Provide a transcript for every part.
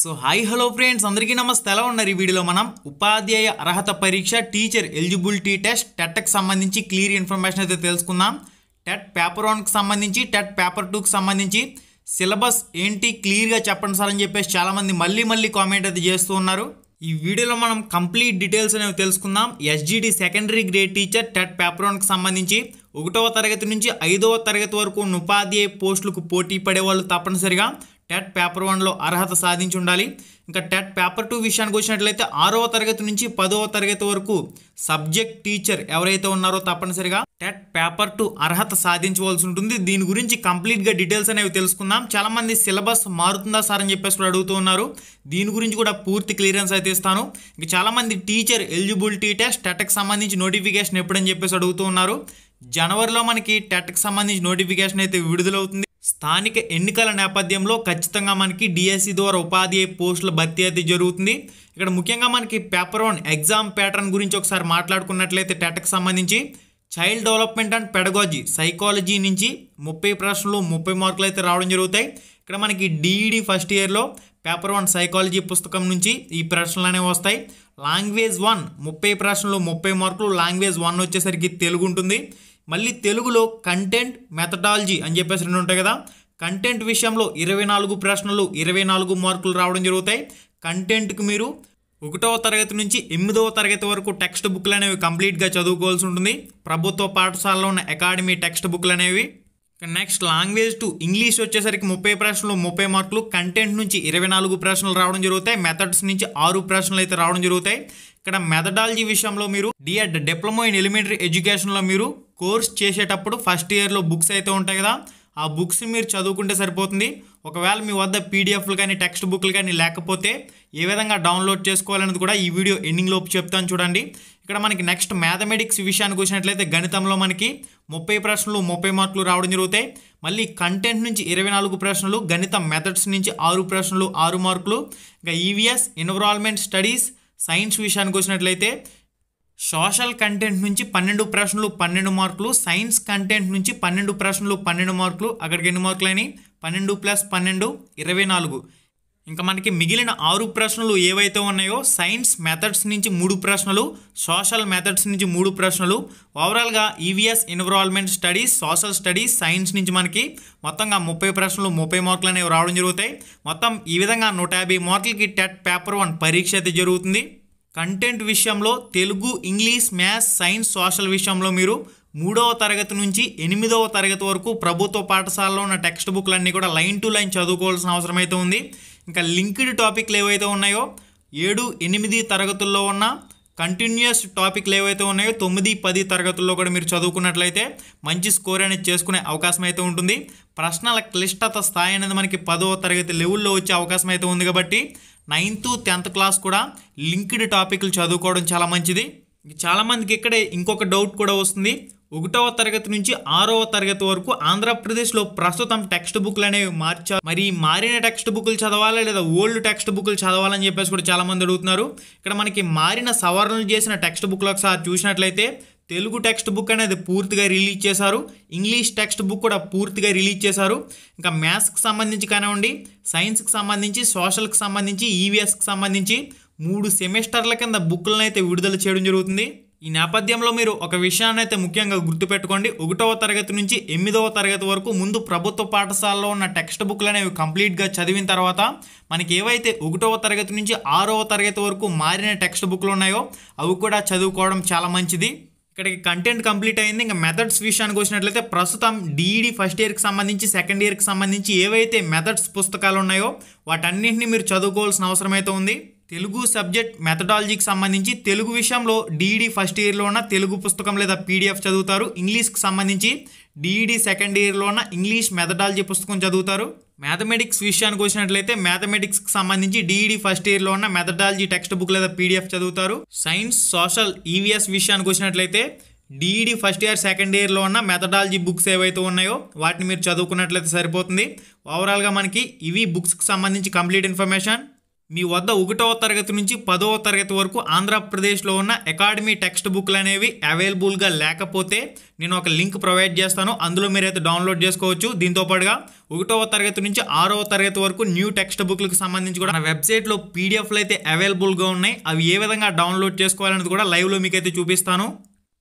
so hi hello friends అందరికీ నమస్తే ఎలా ఉన్నారు ఈ వీడియోలో మనం ఉపాధ్యాయ అర్హత పరీక్ష టీచర్ ఎలిజిబిలిటీ టెస్ట్ టెట్కి సంబంధించి క్లియర్ ఇన్ఫర్మేషన్ అయితే తెలుసుకుందాం టెట్ పేపర్ వన్కి సంబంధించి టెట్ పేపర్ టూకి సంబంధించి సిలబస్ ఏంటి క్లియర్గా చెప్పండి సార్ అని చెప్పేసి చాలామంది మళ్ళీ మళ్ళీ కామెంట్ అయితే చేస్తూ ఉన్నారు ఈ వీడియోలో మనం కంప్లీట్ డీటెయిల్స్ అనేవి తెలుసుకుందాం SGT secondary grade teacher TET paper వన్కి సంబంధించి ఒకటవ తరగతి నుంచి ఐదవ తరగతి వరకు ఉపాధ్యాయ పోస్టులకు పోటీ పడేవాళ్ళు తప్పనిసరిగా టెట్ పేపర్ వన్లో అర్హత సాధించి ఉండాలి ఇంకా టెట్ పేపర్ టూ విషయానికి వచ్చినట్లయితే ఆరవ తరగతి నుంచి పదవ తరగతి వరకు సబ్జెక్ట్ టీచర్ ఎవరైతే ఉన్నారో తప్పనిసరిగా టెట్ పేపర్ టూ అర్హత సాధించవలసి ఉంటుంది దీని గురించి కంప్లీట్గా డీటెయిల్స్ అనేవి తెలుసుకుందాం చాలామంది సిలబస్ మారుతుందా సార్ అని చెప్పేసి కూడా అడుగుతూ ఉన్నారు దీని గురించి కూడా పూర్తి క్లియరెన్స్ అయితే ఇస్తాను ఇంకా చాలామంది టీచర్ ఎలిజిబిలిటీ టెస్ట్ టెట్కి సంబంధించి నోటిఫికేషన్ ఎప్పుడని చెప్పేసి అడుగుతూ ఉన్నారు జనవరిలో మనకి టెట్కి సంబంధించి నోటిఫికేషన్ అయితే విడుదలవుతుంది స్థానిక ఎన్నికల నేపథ్యంలో ఖచ్చితంగా మనకి డిఎస్సి e ద్వారా ఉపాధి పోస్టుల భర్తీ అయితే జరుగుతుంది ఇక్కడ ముఖ్యంగా మనకి పేపర్ వన్ ఎగ్జామ్ ప్యాటర్న్ గురించి ఒకసారి మాట్లాడుకున్నట్లయితే టెటకు సంబంధించి child development and pedagogy psychology నుంచి ముప్పై ప్రశ్నలు ముప్పై మార్కులు అయితే రావడం జరుగుతాయి ఇక్కడ మనకి డిఈడి ఫస్ట్ ఇయర్లో పేపర్ వన్ సైకాలజీ పుస్తకం నుంచి ఈ ప్రశ్నలు అనేవి వస్తాయి లాంగ్వేజ్ వన్ ముప్పై ప్రశ్నలు ముప్పై మార్కులు లాంగ్వేజ్ వన్ వచ్చేసరికి తెలుగు ఉంటుంది మళ్ళీ తెలుగులో కంటెంట్ మెథడాలజీ అని చెప్పేసి రెండు ఉంటాయి కదా కంటెంట్ విషయంలో ఇరవై నాలుగు ప్రశ్నలు ఇరవై నాలుగు మార్కులు రావడం జరుగుతాయి కంటెంట్కి మీరు ఒకటవ తరగతి నుంచి ఎనిమిదవ తరగతి వరకు టెక్స్ట్ బుక్లు అనేవి కంప్లీట్గా చదువుకోవాల్సి ఉంటుంది ప్రభుత్వ పాఠశాలలో ఉన్న అకాడమీ టెక్స్ట్ బుక్లు అనేవి నెక్స్ట్ లాంగ్వేజ్ టు ఇంగ్లీష్ వచ్చేసరికి ముప్పై ప్రశ్నలు ముప్పై మార్కులు కంటెంట్ నుంచి ఇరవై నాలుగు ప్రశ్నలు రావడం జరుగుతాయి మెథడ్స్ నుంచి ఆరు ప్రశ్నలు అయితే రావడం జరుగుతాయి ఇక్కడ మెథడాలజీ విషయంలో మీరు డిఎడ్ డిప్లొమా ఇన్ ఎలిమెంటరీ ఎడ్యుకేషన్లో మీరు కోర్స్ చేసేటప్పుడు ఫస్ట్ ఇయర్లో బుక్స్ అయితే ఉంటాయి కదా ఆ బుక్స్ మీరు చదువుకుంటే సరిపోతుంది ఒకవేళ మీ వద్ద పీడిఎఫ్లు కానీ టెక్స్ట్ బుక్లు కానీ లేకపోతే ఏ విధంగా డౌన్లోడ్ చేసుకోవాలనేది కూడా ఈ వీడియో లోపు చెప్తాను చూడండి ఇక్కడ మనకి నెక్స్ట్ మ్యాథమెటిక్స్ విషయానికి వచ్చినట్లయితే గణితంలో మనకి ముప్పై ప్రశ్నలు ముప్పై మార్కులు రావడం జరుగుతాయి మళ్ళీ కంటెంట్ నుంచి ఇరవై నాలుగు ప్రశ్నలు గణిత మెథడ్స్ నుంచి ఆరు ప్రశ్నలు ఆరు మార్కులు ఇంకా ఈవీఎస్ ఎన్విరాన్మెంట్ స్టడీస్ సైన్స్ విషయానికి వచ్చినట్లయితే సోషల్ కంటెంట్ నుంచి పన్నెండు ప్రశ్నలు పన్నెండు మార్కులు సైన్స్ కంటెంట్ నుంచి పన్నెండు ప్రశ్నలు పన్నెండు మార్కులు అక్కడికి ఎన్ని మార్కులు అయినాయి పన్నెండు ప్లస్ పన్నెండు ఇరవై నాలుగు ఇంకా మనకి మిగిలిన ఆరు ప్రశ్నలు ఏవైతే ఉన్నాయో సైన్స్ మెథడ్స్ నుంచి మూడు ప్రశ్నలు సోషల్ మెథడ్స్ నుంచి మూడు ప్రశ్నలు ఓవరాల్గా EVS environment studies social studies science నుంచి మనకి మొత్తంగా ముప్పై ప్రశ్నలు ముప్పై మార్కులు అనేవి రావడం జరుగుతాయి మొత్తం ఈ విధంగా నూట యాభై మార్కులకి టెట్ పేపర్ వన్ పరీక్ష అయితే జరుగుతుంది కంటెంట్ విషయంలో Telugu English maths science social విషయంలో మీరు మూడవ తరగతి నుంచి ఎనిమిదవ తరగతి వరకు ప్రభుత్వ పాఠశాలలో ఉన్న టెక్స్ట్ బుక్లన్నీ కూడా లైన్ టు లైన్ చదువుకోవాల్సిన అవసరం అయితే ఉంది ఇంకా లింక్డ్ టాపిక్లు ఏవైతే ఉన్నాయో ఏడు ఎనిమిది తరగతుల్లో ఉన్న కంటిన్యూస్ టాపిక్లు ఏవైతే ఉన్నాయో తొమ్మిది పది తరగతుల్లో కూడా మీరు చదువుకున్నట్లయితే మంచి స్కోర్ అనేది చేసుకునే అవకాశం అయితే ఉంటుంది ప్రశ్నల క్లిష్టత స్థాయి అనేది మనకి పదవ తరగతి లెవెల్లో వచ్చే అవకాశం అయితే ఉంది కాబట్టి నైన్త్ టెన్త్ క్లాస్ కూడా లింక్డ్ టాపిక్లు చదువుకోవడం చాలా మంచిది చాలామందికి ఇక్కడే ఇంకొక డౌట్ కూడా వస్తుంది ఒకటవ తరగతి నుంచి ఆరవ తరగతి వరకు ఆంధ్రప్రదేశ్లో ప్రస్తుతం టెక్స్ట్ బుక్లు అనేవి మార్చారు మరి మారిన టెక్స్ట్ బుక్లు చదవాలా లేదా ఓల్డ్ టెక్స్ట్ బుక్లు చదవాలని చెప్పేసి కూడా చాలామంది అడుగుతున్నారు ఇక్కడ మనకి మారిన సవరణలు చేసిన టెక్స్ట్ బుక్లు ఒకసారి చూసినట్లయితే తెలుగు టెక్స్ట్ బుక్ అనేది పూర్తిగా రిలీజ్ చేశారు ఇంగ్లీష్ టెక్స్ట్ బుక్ కూడా పూర్తిగా రిలీజ్ చేశారు ఇంకా మ్యాథ్స్కి సంబంధించి కానివ్వండి సైన్స్కి సంబంధించి సోషల్కి సంబంధించి ఈవీఎస్కి e సంబంధించి మూడు సెమిస్టర్ల కింద బుక్లను అయితే విడుదల చేయడం జరుగుతుంది ఈ నేపథ్యంలో మీరు ఒక విషయాన్ని అయితే ముఖ్యంగా గుర్తుపెట్టుకోండి ఒకటవ తరగతి నుంచి ఎనిమిదవ తరగతి వరకు ముందు ప్రభుత్వ పాఠశాలలో ఉన్న టెక్స్ట్ బుక్లు అనేవి కంప్లీట్గా చదివిన తర్వాత మనకి ఏవైతే ఒకటవ తరగతి నుంచి ఆరవ తరగతి వరకు మారిన టెక్స్ట్ బుక్లు ఉన్నాయో అవి కూడా చదువుకోవడం చాలా మంచిది ఇక్కడికి కంటెంట్ కంప్లీట్ అయింది ఇంకా మెథడ్స్ విషయానికి వచ్చినట్లయితే ప్రస్తుతం డీఈడి ఫస్ట్ ఇయర్కి సంబంధించి సెకండ్ ఇయర్కి సంబంధించి ఏవైతే మెథడ్స్ పుస్తకాలు ఉన్నాయో వాటన్నింటినీ మీరు చదువుకోవాల్సిన అవసరం అయితే ఉంది తెలుగు సబ్జెక్ట్ మెథడాలజీకి సంబంధించి తెలుగు విషయంలో డీఈడి ఫస్ట్ ఇయర్లో ఉన్న తెలుగు పుస్తకం లేదా పీడిఎఫ్ చదువుతారు ఇంగ్లీష్కి సంబంధించి డీఈడీ సెకండ్ ఇయర్లో ఉన్న ఇంగ్లీష్ మెథడాలజీ పుస్తకం చదువుతారు మ్యాథమెటిక్స్ విషయానికి వచ్చినట్లయితే మ్యాథమెటిక్స్కి సంబంధించి డీఈడి ఫస్ట్ ఇయర్లో ఉన్న మెథడాలజీ టెక్స్ట్ బుక్ లేదా పీడిఎఫ్ చదువుతారు సైన్స్ సోషల్ ఈవీఎస్ విషయానికి వచ్చినట్లయితే డీఈడి ఫస్ట్ ఇయర్ సెకండ్ ఇయర్లో ఉన్న మెథడాలజీ బుక్స్ ఏవైతే ఉన్నాయో వాటిని మీరు చదువుకున్నట్లయితే సరిపోతుంది ఓవరాల్గా మనకి ఇవి బుక్స్కి సంబంధించి కంప్లీట్ ఇన్ఫర్మేషన్ మీ వద్ద ఒకటవ తరగతి నుంచి పదవ తరగతి వరకు ఆంధ్రప్రదేశ్లో ఉన్న అకాడమీ టెక్స్ట్ బుక్లు అనేవి అవైలబుల్గా లేకపోతే నేను ఒక లింక్ ప్రొవైడ్ చేస్తాను అందులో మీరైతే డౌన్లోడ్ చేసుకోవచ్చు దీంతోపాటుగా ఒకటవ తరగతి నుంచి ఆరవ తరగతి వరకు న్యూ టెక్స్ట్ బుక్లకు సంబంధించి కూడా నా వెబ్సైట్లో పీడిఎఫ్లు అయితే అవైలబుల్గా ఉన్నాయి అవి ఏ విధంగా డౌన్లోడ్ చేసుకోవాలనేది కూడా లైవ్లో మీకైతే చూపిస్తాను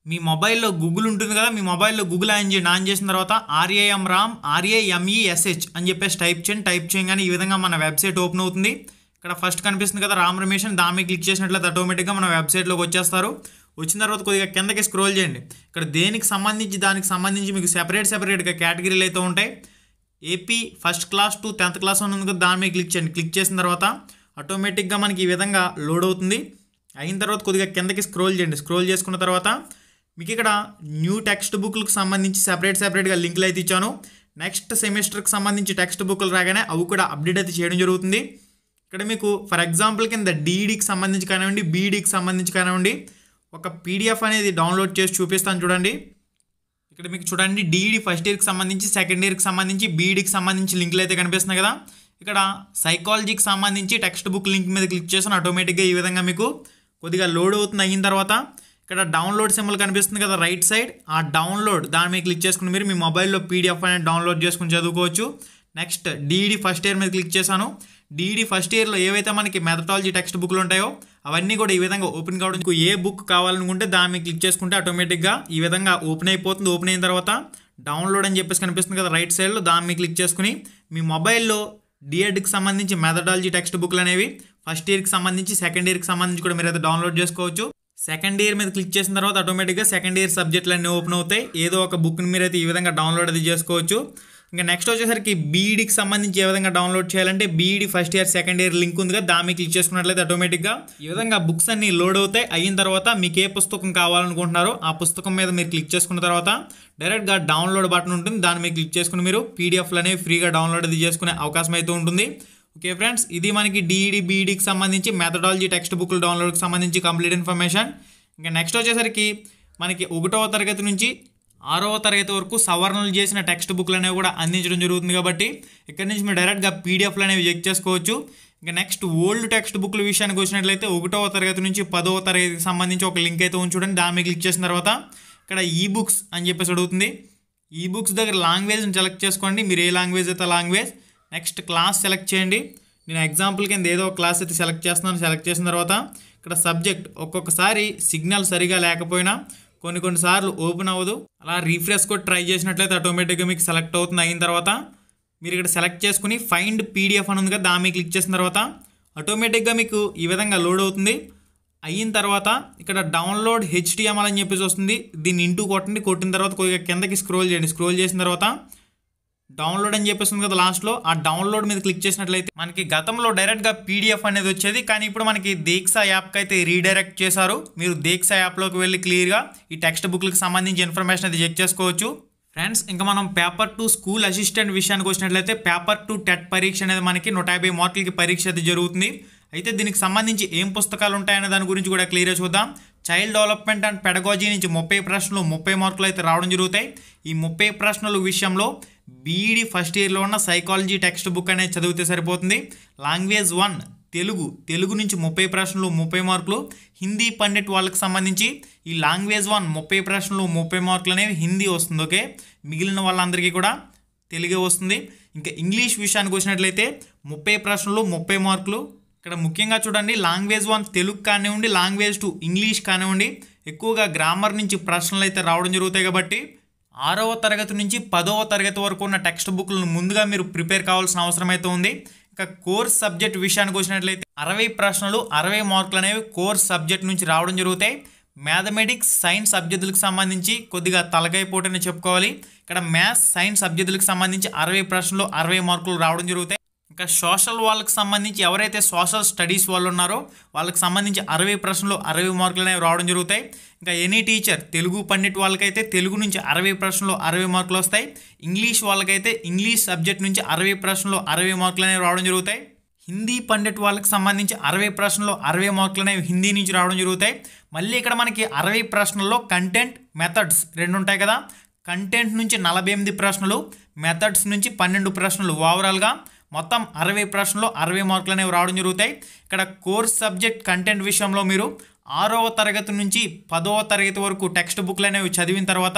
మీ మొబైల్లో గూగుల్ ఉంటుంది కదా మీ మొబైల్లో గూగుల్ ఆన్ చేయండి ఆన్ చేసిన తర్వాత ఆర్ఏఎం రామ్ ఆర్ఏఎంఈఎస్హెచ్ అని చెప్పేసి టైప్ చేయండి టైప్ చేయగానే ఈ విధంగా మన వెబ్సైట్ ఓపెన్ అవుతుంది ఇక్కడ ఫస్ట్ కనిపిస్తుంది కదా రామ్ రమేష్ అని దాన్ని క్లిక్ చేసినట్లయితే ఆటోమేటిక్గా మన వెబ్సైట్లోకి వచ్చేస్తారు వచ్చిన తర్వాత కొద్దిగా కిందకి స్క్రోల్ చేయండి ఇక్కడ దేనికి సంబంధించి దానికి సంబంధించి మీకు సెపరేట్ సెపరేట్గా కేటగిరీలు అయితే ఉంటాయి AP first class to tenth class ఉన్నందుకు ఉంది కదా దాని మీద క్లిక్ చేయండి క్లిక్ చేసిన తర్వాత ఆటోమేటిక్గా మనకి ఈ విధంగా లోడ్ అవుతుంది అయిన తర్వాత కొద్దిగా కిందకి స్క్రోల్ చేయండి స్క్రోల్ చేసుకున్న తర్వాత మీకు ఇక్కడ న్యూ టెక్స్ట్ బుక్లకు సంబంధించి సెపరేట్ సెపరేట్గా లింకులు అయితే ఇచ్చాను నెక్స్ట్ సెమిస్టర్కి సంబంధించి టెక్స్ట్ బుక్లు రాగానే అవి కూడా అప్డేట్ అయితే చేయడం జరుగుతుంది ఇక్కడ మీకు ఫర్ ఎగ్జాంపుల్ కింద డీడీకి సంబంధించి కానివ్వండి బీడీకి సంబంధించి కానివ్వండి ఒక పీడిఎఫ్ అనేది డౌన్లోడ్ చేసి చూపిస్తాను చూడండి ఇక్కడ మీకు చూడండి డీడీ ఫస్ట్ ఇయర్కి సంబంధించి సెకండ్ ఇయర్కి సంబంధించి బీడీకి సంబంధించి లింకులు అయితే కనిపిస్తున్నాయి కదా ఇక్కడ సైకాలజీకి సంబంధించి టెక్స్ట్ బుక్ లింక్ మీద క్లిక్ చేసిన ఆటోమేటిక్గా ఈ విధంగా మీకు కొద్దిగా లోడ్ అవుతుంది అయిన తర్వాత ఇక్కడ డౌన్లోడ్ సింబల్ కనిపిస్తుంది కదా రైట్ సైడ్ ఆ డౌన్లోడ్ దాని మీద క్లిక్ చేసుకుని మీరు మీ మొబైల్లో పీడిఎఫ్ అనేది డౌన్లోడ్ చేసుకుని చదువుకోవచ్చు నెక్స్ట్ డీడీ ఫస్ట్ ఇయర్ మీద క్లిక్ చేశాను డీడీ ఫస్ట్ ఇయర్లో ఏవైతే మనకి మెథడాలజీ టెక్స్ట్ బుక్లు ఉంటాయో అవన్నీ కూడా ఈ విధంగా ఓపెన్ కావడం మీకు ఏ బుక్ కావాలనుకుంటే దాన్ని క్లిక్ చేసుకుంటే ఆటోమేటిక్గా ఈ విధంగా ఓపెన్ అయిపోతుంది ఓపెన్ అయిన తర్వాత డౌన్లోడ్ అని చెప్పేసి కనిపిస్తుంది కదా రైట్ సైడ్లో దాన్ని క్లిక్ చేసుకుని మీ మొబైల్లో డిఎడ్కి e సంబంధించి మెథడాలజీ టెక్స్ట్ బుక్లు అనేవి ఫస్ట్ ఇయర్కి సంబంధించి సెకండ్ ఇయర్కి సంబంధించి కూడా మీరు అయితే డౌన్లోడ్ చేసుకోవచ్చు సెకండ్ ఇయర్ మీద క్లిక్ చేసిన తర్వాత ఆటోమేటిక్గా సెకండ్ ఇయర్ సబ్జెక్టులు అన్నీ ఓపెన్ అవుతాయి ఏదో ఒక బుక్ని మీరైతే ఈ విధంగా డౌన్లోడ్ అది చేసుకోవచ్చు ఇంకా నెక్స్ట్ వచ్చేసరికి బీఈడికి e సంబంధించి ఏ విధంగా డౌన్లోడ్ చేయాలంటే BEd first year second year link కదా దాన్ని క్లిక్ చేసుకున్నట్లయితే ఆటోమేటిక్గా ఈ విధంగా బుక్స్ అన్ని లోడ్ అవుతాయి అయిన తర్వాత మీకు ఏ పుస్తకం కావాలనుకుంటున్నారో ఆ పుస్తకం మీద మీరు క్లిక్ చేసుకున్న తర్వాత డైరెక్ట్గా డౌన్లోడ్ బటన్ ఉంటుంది దాన్ని మీరు క్లిక్ చేసుకుని మీరు పీడిఎఫ్లు అనేవి ఫ్రీగా డౌన్లోడ్ అది చేసుకునే అవకాశం అయితే ఉంటుంది ఓకే ఫ్రెండ్స్ ఇది మనకి డిఈడి బీఈడికి e e సంబంధించి మెథడాలజీ టెక్స్ట్ బుక్లు డౌన్లోడ్కి సంబంధించి కంప్లీట్ ఇన్ఫర్మేషన్ ఇంకా నెక్స్ట్ వచ్చేసరికి మనకి ఒకటవ తరగతి నుంచి ఆరవ తరగతి వరకు సవరణలు చేసిన టెక్స్ట్ బుక్లు అనేవి కూడా అందించడం జరుగుతుంది కాబట్టి ఇక్కడ నుంచి మీరు డైరెక్ట్గా పీడిఎఫ్లు అనేవి చెక్ చేసుకోవచ్చు ఇంకా నెక్స్ట్ ఓల్డ్ టెక్స్ట్ బుక్ల విషయానికి వచ్చినట్లయితే ఒకటవ తరగతి నుంచి పదవ తరగతికి సంబంధించి ఒక లింక్ అయితే ఉంచుడండి దాని మీద క్లిక్ చేసిన తర్వాత ఇక్కడ ఈ బుక్స్ అని చెప్పేసి అడుగుతుంది ఈ బుక్స్ దగ్గర లాంగ్వేజ్ని సెలెక్ట్ చేసుకోండి మీరు ఏ లాంగ్వేజ్ అయితే లాంగ్వేజ్ నెక్స్ట్ క్లాస్ సెలెక్ట్ చేయండి నేను ఎగ్జాంపుల్ కింద ఏదో క్లాస్ అయితే సెలెక్ట్ చేస్తున్నాను సెలెక్ట్ చేసిన తర్వాత ఇక్కడ సబ్జెక్ట్ ఒక్కొక్కసారి సిగ్నల్ సరిగా లేకపోయినా కొన్ని కొన్నిసార్లు ఓపెన్ అవ్వదు అలా రీఫ్రెష్ కూడా ట్రై చేసినట్లయితే ఆటోమేటిక్గా మీకు సెలెక్ట్ అవుతుంది అయిన తర్వాత మీరు ఇక్కడ సెలెక్ట్ చేసుకుని ఫైండ్ పీడిఎఫ్ అని ఉంది కదా దాని క్లిక్ చేసిన తర్వాత ఆటోమేటిక్గా మీకు ఈ విధంగా లోడ్ అవుతుంది అయిన తర్వాత ఇక్కడ డౌన్లోడ్ హెచ్డిఎంఎల్ అని చెప్పేసి వస్తుంది దీన్ని ఇంటూ కొట్టండి కొట్టిన తర్వాత కొద్దిగా కిందకి స్క్రోల్ చేయండి స్క్రోల్ చేసిన తర్వాత డౌన్లోడ్ అని చెప్పేస్తుంది కదా లాస్ట్లో ఆ డౌన్లోడ్ మీద క్లిక్ చేసినట్లయితే మనకి గతంలో డైరెక్ట్గా పీడిఎఫ్ అనేది వచ్చేది కానీ ఇప్పుడు మనకి దీక్ష యాప్కి అయితే రీడైరెక్ట్ చేశారు మీరు దీక్ష యాప్లోకి వెళ్ళి క్లియర్గా ఈ టెక్స్ట్ బుక్లకు సంబంధించి ఇన్ఫర్మేషన్ అయితే చెక్ చేసుకోవచ్చు ఫ్రెండ్స్ ఇంకా మనం పేపర్ టూ స్కూల్ అసిస్టెంట్ విషయానికి వచ్చినట్లయితే పేపర్ టూ టెట్ పరీక్ష అనేది మనకి నూట యాభై మార్కులకి పరీక్ష అయితే జరుగుతుంది అయితే దీనికి సంబంధించి ఏం పుస్తకాలు ఉంటాయనే దాని గురించి కూడా క్లియర్గా చూద్దాం చైల్డ్ డెవలప్మెంట్ అండ్ పెడగాజీ నుంచి ముప్పై ప్రశ్నలు ముప్పై మార్కులు అయితే రావడం జరుగుతాయి ఈ ముప్పై ప్రశ్నల విషయంలో బీఈడీ ఫస్ట్ ఇయర్లో ఉన్న సైకాలజీ టెక్స్ట్ బుక్ అనేది చదివితే సరిపోతుంది లాంగ్వేజ్ వన్ తెలుగు తెలుగు నుంచి ముప్పై ప్రశ్నలు ముప్పై మార్కులు హిందీ పండిట్ వాళ్ళకి సంబంధించి ఈ లాంగ్వేజ్ వన్ ముప్పై ప్రశ్నలు ముప్పై మార్కులు అనేవి హిందీ వస్తుంది ఓకే మిగిలిన వాళ్ళందరికీ కూడా తెలుగే వస్తుంది ఇంకా ఇంగ్లీష్ విషయానికి వచ్చినట్లయితే ముప్పై ప్రశ్నలు ముప్పై మార్కులు ఇక్కడ ముఖ్యంగా చూడండి లాంగ్వేజ్ వన్ తెలుగు కానివ్వండి లాంగ్వేజ్ టూ ఇంగ్లీష్ కానివ్వండి ఎక్కువగా గ్రామర్ నుంచి ప్రశ్నలు అయితే రావడం జరుగుతాయి కాబట్టి ఆరవ తరగతి నుంచి పదవ తరగతి వరకు ఉన్న టెక్స్ట్ బుక్లను ముందుగా మీరు ప్రిపేర్ కావాల్సిన అవసరం అయితే ఉంది ఇక కోర్స్ సబ్జెక్ట్ విషయానికి వచ్చినట్లయితే అరవై ప్రశ్నలు అరవై మార్కులు అనేవి కోర్స్ సబ్జెక్ట్ నుంచి రావడం జరుగుతాయి మ్యాథమెటిక్స్ సైన్స్ సబ్జెక్టులకు సంబంధించి కొద్దిగా తలగైపోటని చెప్పుకోవాలి ఇక్కడ మ్యాథ్స్ సైన్స్ సబ్జెక్టులకు సంబంధించి అరవై ప్రశ్నలు అరవై మార్కులు రావడం జరుగుతాయి ఇంకా సోషల్ వాళ్ళకి సంబంధించి ఎవరైతే సోషల్ స్టడీస్ వాళ్ళు ఉన్నారో వాళ్ళకి సంబంధించి అరవై ప్రశ్నలు అరవై మార్కులు అనేవి రావడం జరుగుతాయి ఇంకా ఎనీ టీచర్ తెలుగు పండిట్ వాళ్ళకైతే తెలుగు నుంచి అరవై ప్రశ్నలు అరవై మార్కులు వస్తాయి ఇంగ్లీష్ వాళ్ళకైతే ఇంగ్లీష్ సబ్జెక్ట్ నుంచి అరవై ప్రశ్నలు అరవై మార్కులు అనేవి రావడం జరుగుతాయి హిందీ పండిట్ వాళ్ళకి సంబంధించి అరవై ప్రశ్నలు అరవై మార్కులు అనేవి హిందీ నుంచి రావడం జరుగుతాయి మళ్ళీ ఇక్కడ మనకి అరవై ప్రశ్నల్లో కంటెంట్ మెథడ్స్ రెండు ఉంటాయి కదా కంటెంట్ నుంచి నలభై ఎనిమిది ప్రశ్నలు మెథడ్స్ నుంచి పన్నెండు ప్రశ్నలు ఓవరాల్గా మొత్తం అరవై ప్రశ్నలు అరవై మార్కులు అనేవి రావడం జరుగుతాయి ఇక్కడ కోర్స్ సబ్జెక్ట్ కంటెంట్ విషయంలో మీరు ఆరవ తరగతి నుంచి పదవ తరగతి వరకు టెక్స్ట్ బుక్లు అనేవి చదివిన తర్వాత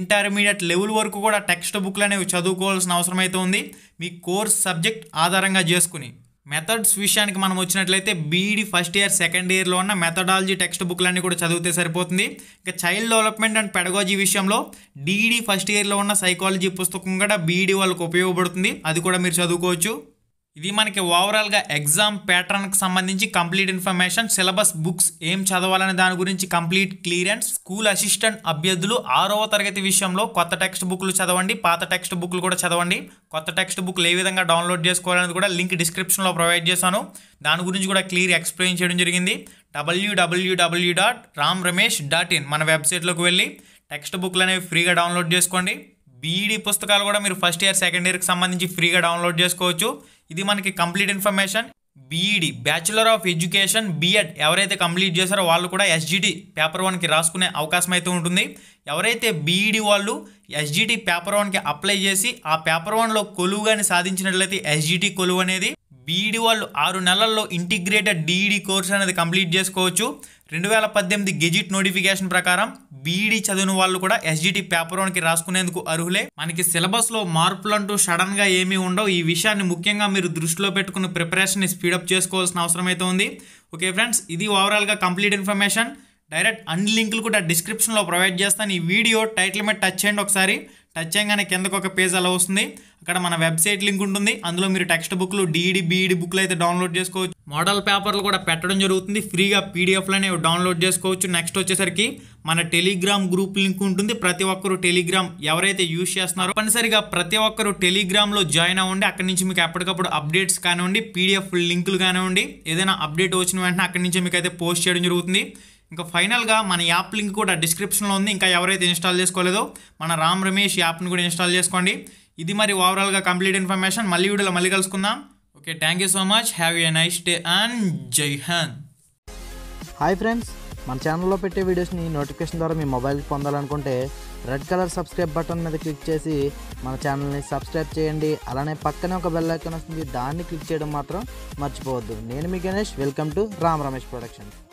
ఇంటర్మీడియట్ లెవెల్ వరకు కూడా టెక్స్ట్ బుక్లు అనేవి చదువుకోవాల్సిన అవసరం అయితే ఉంది మీ కోర్స్ సబ్జెక్ట్ ఆధారంగా చేసుకుని మెథడ్స్ విషయానికి మనం వచ్చినట్లయితే బీఈడి ఫస్ట్ ఇయర్ సెకండ్ ఇయర్లో ఉన్న మెథడాలజీ టెక్స్ట్ బుక్లన్నీ కూడా చదివితే సరిపోతుంది ఇంకా చైల్డ్ డెవలప్మెంట్ అండ్ పెడగాజీ విషయంలో డీఈడి ఫస్ట్ ఇయర్లో ఉన్న సైకాలజీ పుస్తకం కూడా బీఈడి e వాళ్ళకు ఉపయోగపడుతుంది అది కూడా మీరు చదువుకోవచ్చు ఇది మనకి ఓవరాల్గా ఎగ్జామ్ ప్యాటర్న్కి సంబంధించి కంప్లీట్ ఇన్ఫర్మేషన్ సిలబస్ బుక్స్ ఏం చదవాలనే దాని గురించి కంప్లీట్ క్లియరెన్స్ స్కూల్ అసిస్టెంట్ అభ్యర్థులు ఆరవ తరగతి విషయంలో కొత్త టెక్స్ట్ బుక్లు చదవండి పాత టెక్స్ట్ బుక్లు కూడా చదవండి కొత్త టెక్స్ట్ బుక్లు ఏ విధంగా డౌన్లోడ్ చేసుకోవాలనేది కూడా లింక్ డిస్క్రిప్షన్లో ప్రొవైడ్ చేశాను దాని గురించి కూడా క్లియర్ ఎక్స్ప్లెయిన్ చేయడం జరిగింది WWW dot Ram Ramesh dot in మన వెబ్సైట్లోకి వెళ్ళి టెక్స్ట్ బుక్లు అనేవి ఫ్రీగా డౌన్లోడ్ చేసుకోండి బీఈడి పుస్తకాలు కూడా మీరు ఫస్ట్ ఇయర్ సెకండ్ ఇయర్కి సంబంధించి ఫ్రీగా డౌన్లోడ్ చేసుకోవచ్చు ఇది మనకి complete information BEd bachelor of education BEd ఎవరైతే కంప్లీట్ చేశారో వాళ్ళు కూడా ఎస్జిటి పేపర్ వన్కి రాసుకునే అవకాశం అయితే ఉంటుంది ఎవరైతే బీఈడి వాళ్ళు ఎస్జిటి పేపర్ వన్కి అప్లై చేసి ఆ పేపర్ వన్లో కొలువుగానే సాధించినట్లయితే ఎస్జిటి కొలువు అనేది బీఈడి వాళ్ళు ఆరు నెలల్లో ఇంటిగ్రేటెడ్ డిఈడి కోర్స్ అనేది కంప్లీట్ చేసుకోవచ్చు రెండు వేల పద్దెనిమిది గెజిట్ నోటిఫికేషన్ ప్రకారం బీఈడి చదివిన వాళ్ళు కూడా ఎస్జిటి పేపర్ వన్కి రాసుకునేందుకు అర్హులే మనకి సిలబస్లో మార్పులంటూ సడన్గా ఏమీ ఉండవు ఈ విషయాన్ని ముఖ్యంగా మీరు దృష్టిలో పెట్టుకుని ప్రిపరేషన్ని స్పీడప్ చేసుకోవాల్సిన అవసరం అయితే ఉంది ఓకే ఫ్రెండ్స్ ఇది ఓవరాల్గా కంప్లీట్ ఇన్ఫర్మేషన్ డైరెక్ట్ అన్ని లింకులు కూడా డిస్క్రిప్షన్లో ప్రొవైడ్ చేస్తాను ఈ వీడియో టైటిల్ మీద టచ్ చేయండి ఒకసారి టచ్ చేయగానే కిందకు ఒక పేజ్ అలా వస్తుంది అక్కడ మన వెబ్సైట్ లింక్ ఉంటుంది అందులో మీరు టెక్స్ట్ బుక్లు డిఈడి బీఈడి బుక్లు అయితే డౌన్లోడ్ చేసుకోవచ్చు మోడల్ పేపర్లు కూడా పెట్టడం జరుగుతుంది ఫ్రీగా అనేవి డౌన్లోడ్ చేసుకోవచ్చు నెక్స్ట్ వచ్చేసరికి మన టెలిగ్రామ్ గ్రూప్ లింక్ ఉంటుంది ప్రతి ఒక్కరు టెలిగ్రామ్ ఎవరైతే యూజ్ చేస్తున్నారో తప్పనిసరిగా ప్రతి ఒక్కరు టెలిగ్రామ్లో జాయిన్ అవ్వండి అక్కడి నుంచి మీకు ఎప్పటికప్పుడు అప్డేట్స్ కానివ్వండి పీడిఎఫ్ లింకులు కానివ్వండి ఏదైనా అప్డేట్ వచ్చిన వెంటనే అక్కడి నుంచి మీకు అయితే పోస్ట్ చేయడం జరుగుతుంది ఇంకా ఫైనల్గా మన యాప్ లింక్ కూడా డిస్క్రిప్షన్లో ఉంది ఇంకా ఎవరైతే ఇన్స్టాల్ చేసుకోలేదో మన రామ్ రమేష్ యాప్ని కూడా ఇన్స్టాల్ చేసుకోండి ఇది మరి ఓవరాల్గా కంప్లీట్ ఇన్ఫర్మేషన్ మళ్ళీ వీడియోలో మళ్ళీ కలుసుకుందాం okay thank you so much have a nice day and Jai హన్ హాయ్ ఫ్రెండ్స్ మన ఛానల్లో పెట్టే వీడియోస్ని నోటిఫికేషన్ ద్వారా మీ మొబైల్ పొందాలనుకుంటే రెడ్ కలర్ సబ్స్క్రైబ్ బటన్ మీద క్లిక్ చేసి మన ఛానల్ని సబ్స్క్రైబ్ చేయండి అలానే పక్కనే ఒక బెల్ ఐకాన్ వస్తుంది దాన్ని క్లిక్ చేయడం మాత్రం మర్చిపోవద్దు నేను మీ Ganesh welcome to Ram Ramesh productions